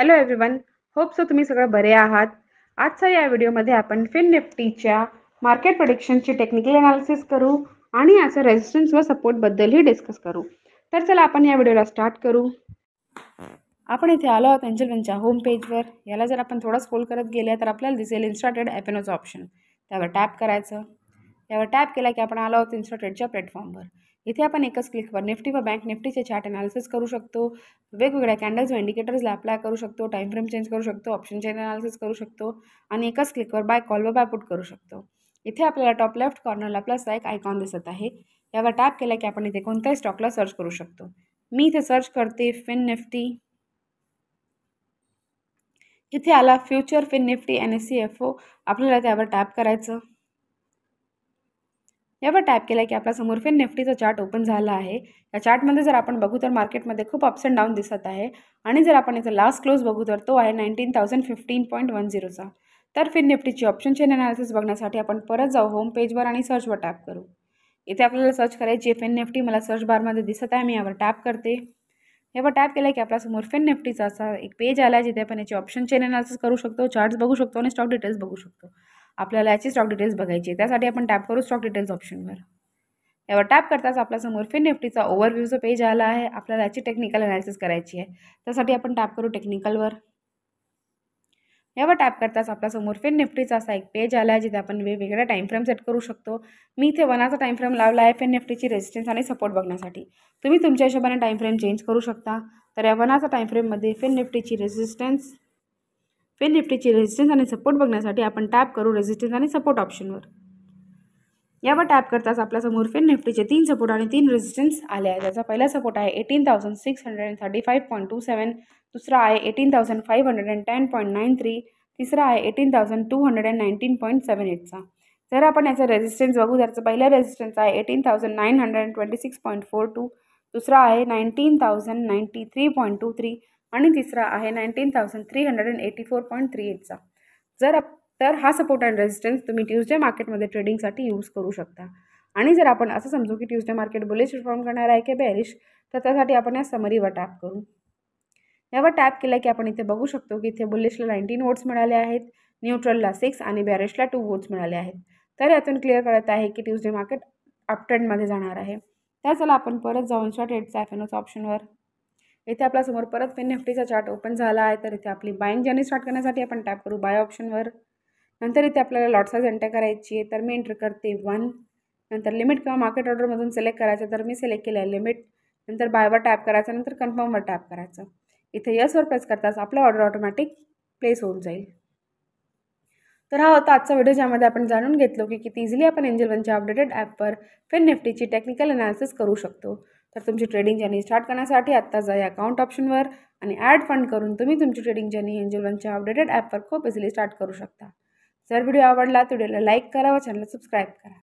hello everyone hope so तुम्ही सगळं बरे आहात आजच्या या व्हिडिओमध्ये आपण फिन निफ्टीच्या मार्केट प्रोडिक्शनची टेक्निकल अनालिसिस करू आणि याचं रेजिस्टन्स व सपोर्टबद्दलही डिस्कस करू तर चला आपण या व्हिडिओला स्टार्ट करू आपण इथे आलो आहोत त्यांच्या होम पेजवर याला जर आपण थोडा स्क्रोल करत गेल्या तर आपल्याला दिसेल इन्स्टाटेड ॲपेनोचं ऑप्शन त्यावर टॅप करायचं त्यावर टॅप केला की आपण आलो आहोत इन्स्टाटेडच्या प्लॅटफॉर्मवर इथे आपण एकच क्लिकवर निफ्टी व बँक निफ्टीचे चार्ट अनालिसिस करू शकतो वेगवेगळ्या कॅन्डल्स व इंडिकेटर्सला अप्लाय करू शकतो टाईम फ्रेम चेंज करू शकतो ऑप्शन चेंज अनालिसिस करू शकतो आणि एकाच क्लिकवर बाय कॉल व बाय पुट करू शकतो इथे आपल्याला टॉप लेफ्ट कॉर्नरला प्लस एक आयकॉन दिसत आहे यावर टॅप केला की आपण इथे कोणत्याही स्टॉकला सर्च करू शकतो मी इथे सर्च करते फिन निफ्टी इथे आला future fin nifty N S C F O आपल्याला त्यावर टॅप करायचं यावर टॅप केला की आपला समोर फेन निफ्टीचा चार्ट ओपन झाला आहे या चार्टमध्ये जर आपण बघू तर मार्केटमध्ये खूप अप्स अँड डाऊन दिसत आहे आणि जर आपण याचा लास्ट क्लोज बघू तर तो आहे nineteen thousand fifteen point one झिरोचा तर फिन निफ्टीची ऑप्शन चेन अनालिसिस बघण्यासाठी आपण परत जाऊ होम पेजवर आणि सर्चवर टॅप करू इथे आपल्याला सर्च करायची फिन निफ्टी मला सर्च बारमध्ये दिसत आहे मी यावर टॅप करते यावर टॅप केला की समोर फिन निफ्टीचा असा एक पेज आला आहे जिथे आपण याची ऑप्शन चेन अनालिसिस करू शकतो चार्ट्स बघू शकतो आणि स्टॉक डिटेल्स बघू शकतो आपल्याला याची स्टॉक डिटेल्स बघायची आहे त्यासाठी आपण टॅप करू स्टॉक डिटेल्स ऑप्शनवर यावर टॅप करताच आपल्यासमोर फिन निफ्टीचा ओव्हरव्ह्यूचं पेज आला आहे आपल्याला याची टेक्निकल अनालिसिस करायची आहे त्यासाठी आपण टॅप करू टेक्निकलवर यावर टॅप करताच आपल्यासमोर फिन निफ्टीचा असा एक पेज आला आहे जिथे आपण वेगवेगळ्या फ्रेम सेट करू शकतो मी इथे वनाचा फ्रेम लावला आहे फिन निफ्टीची रेजिस्टन्स आणि सपोर्ट बघण्यासाठी तुम्ही तुमच्या हिशोबाने फ्रेम चेंज करू शकता तर या वनाचा फ्रेममध्ये फिन निफ्टीची रेजिस्टन्स वेल निफ्टीची रेझिस्टन्स आणि सपोर्ट बघण्यासाठी आपण टॅप करू रेझिस्टन्स आणि सपोर्ट ऑप्शनवर यावर टॅप करताच आपल्यासमोर फेन निफ्टीचे तीन सपोर्ट आणि तीन रेझिस्टन्स आले आहे त्याचा पहिला सपोर्ट आहे eighteen thousand six hundred and thirty five point two seven दुसरा आहे eighteen thousand five hundred and ten point nine three तिसरा आहे eighteen thousand two hundred and nineteen point seven एटचा जर आपण याचा रेझिस्टन्स बघू त्याचा पहिला रेझिस्टन्स आहे eighteen thousand nine hundred and twenty six point four two दुसरा आहे nineteen thousand ninety three point two three आणि तिसरा आहे nineteen thousand three hundred and eighty four point three एटचा जर तर हा सपोर्ट अँड रेजिस्टन्स तुम्ही ट्यूजडे मार्केटमध्ये ट्रेडिंगसाठी यूज करू शकता आणि जर आपण असं समजू की ट्यूजडे मार्केट बुलेश परफॉर्म करणार आहे की बॅरिश तर त्यासाठी आपण या समरीवर टॅप करू यावर टॅप केला की आपण इथे बघू शकतो की इथे बुलेशला नाईन्टीन वोट्स मिळाले आहेत न्यूट्रलला सिक्स आणि बॅरिशला टू वोट्स मिळाले आहेत तर यातून क्लिअर करत आहे की ट्यूजडे मार्केट अपट्रेंडमध्ये जाणार आहे त्या चला आपण परत जाऊन शॉट एडचा एफ ऑप्शनवर इथे समोर परत फिन निफ्टीचा चार्ट ओपन झाला आहे तर इथे आपली बाईंग जर्नी स्टार्ट करण्यासाठी आपण टॅप करू बाय ऑप्शनवर नंतर इथे आपल्याला साइज एंटर करायची आहे तर मी एंटर करते वन नंतर लिमिट किंवा मार्केट ऑर्डरमधून सिलेक्ट करायचं तर मी सिलेक्ट केलं आहे लिमिट नंतर बायवर टॅप करायचं नंतर कन्फर्मवर टॅप करायचं इथे यसवर प्रेस करताच आपलं ऑर्डर ऑटोमॅटिक प्लेस होऊन जाईल तर हा होता आजचा व्हिडिओ ज्यामध्ये आपण जाणून घेतलो की किती इझिली आपण एंजल वनच्या अपडेटेड ॲपवर फिन निफ्टीची टेक्निकल अनालिसिस करू शकतो तर तुमची ट्रेडिंग जर्नी स्टार्ट करण्यासाठी आत्ता जा या अकाउंट ऑप्शनवर आणि ॲड फंड करून तुम्ही तुमची ट्रेडिंग जर्नी एंजल वनच्या अपडेटेड ॲपवर खूप इझिली स्टार्ट करू शकता जर व्हिडिओ आवडला तर व्हिडिओला लाईक करा व चॅनलला सबस्क्राईब करा